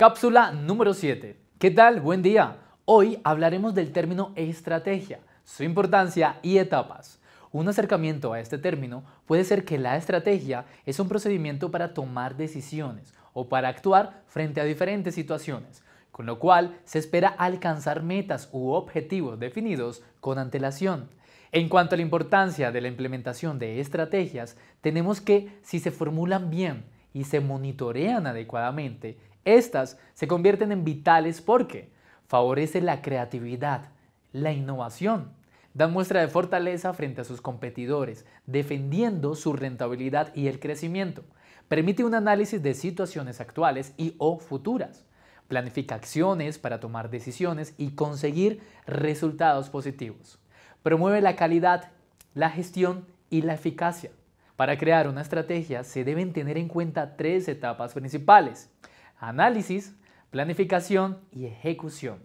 Cápsula número 7. ¿Qué tal? Buen día. Hoy hablaremos del término estrategia, su importancia y etapas. Un acercamiento a este término puede ser que la estrategia es un procedimiento para tomar decisiones o para actuar frente a diferentes situaciones, con lo cual se espera alcanzar metas u objetivos definidos con antelación. En cuanto a la importancia de la implementación de estrategias, tenemos que si se formulan bien y se monitorean adecuadamente, estas se convierten en vitales porque favorecen la creatividad, la innovación, dan muestra de fortaleza frente a sus competidores, defendiendo su rentabilidad y el crecimiento. Permite un análisis de situaciones actuales y o futuras. Planifica acciones para tomar decisiones y conseguir resultados positivos. Promueve la calidad, la gestión y la eficacia. Para crear una estrategia se deben tener en cuenta tres etapas principales análisis, planificación y ejecución.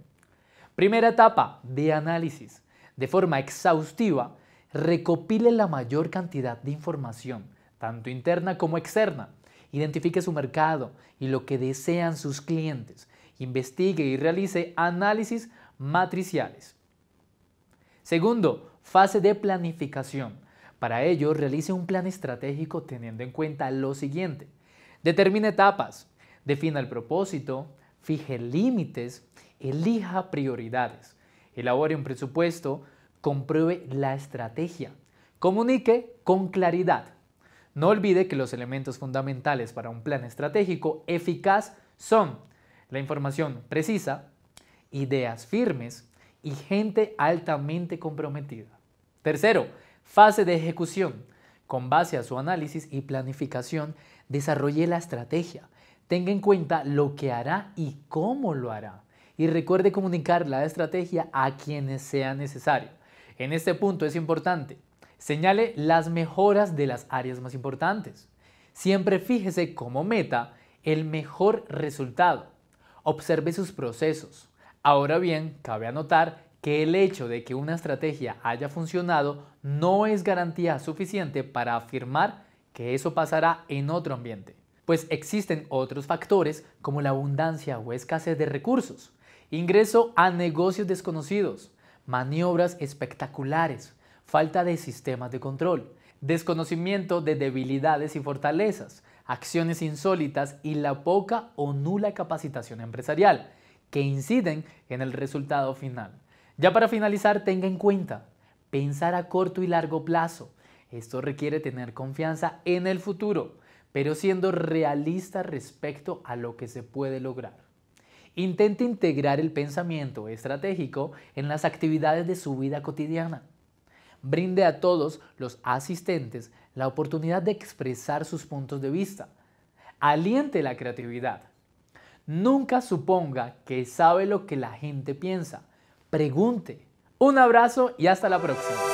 Primera etapa de análisis. De forma exhaustiva, recopile la mayor cantidad de información, tanto interna como externa. Identifique su mercado y lo que desean sus clientes. Investigue y realice análisis matriciales. Segundo, fase de planificación. Para ello, realice un plan estratégico teniendo en cuenta lo siguiente. Determine etapas, Defina el propósito, fije límites, elija prioridades, elabore un presupuesto, compruebe la estrategia, comunique con claridad. No olvide que los elementos fundamentales para un plan estratégico eficaz son la información precisa, ideas firmes y gente altamente comprometida. Tercero, fase de ejecución. Con base a su análisis y planificación, desarrolle la estrategia, Tenga en cuenta lo que hará y cómo lo hará. Y recuerde comunicar la estrategia a quienes sea necesario. En este punto es importante. Señale las mejoras de las áreas más importantes. Siempre fíjese como meta el mejor resultado. Observe sus procesos. Ahora bien, cabe anotar que el hecho de que una estrategia haya funcionado no es garantía suficiente para afirmar que eso pasará en otro ambiente pues existen otros factores como la abundancia o escasez de recursos, ingreso a negocios desconocidos, maniobras espectaculares, falta de sistemas de control, desconocimiento de debilidades y fortalezas, acciones insólitas y la poca o nula capacitación empresarial, que inciden en el resultado final. Ya para finalizar, tenga en cuenta, pensar a corto y largo plazo. Esto requiere tener confianza en el futuro pero siendo realista respecto a lo que se puede lograr. Intente integrar el pensamiento estratégico en las actividades de su vida cotidiana. Brinde a todos los asistentes la oportunidad de expresar sus puntos de vista. Aliente la creatividad. Nunca suponga que sabe lo que la gente piensa. Pregunte. Un abrazo y hasta la próxima.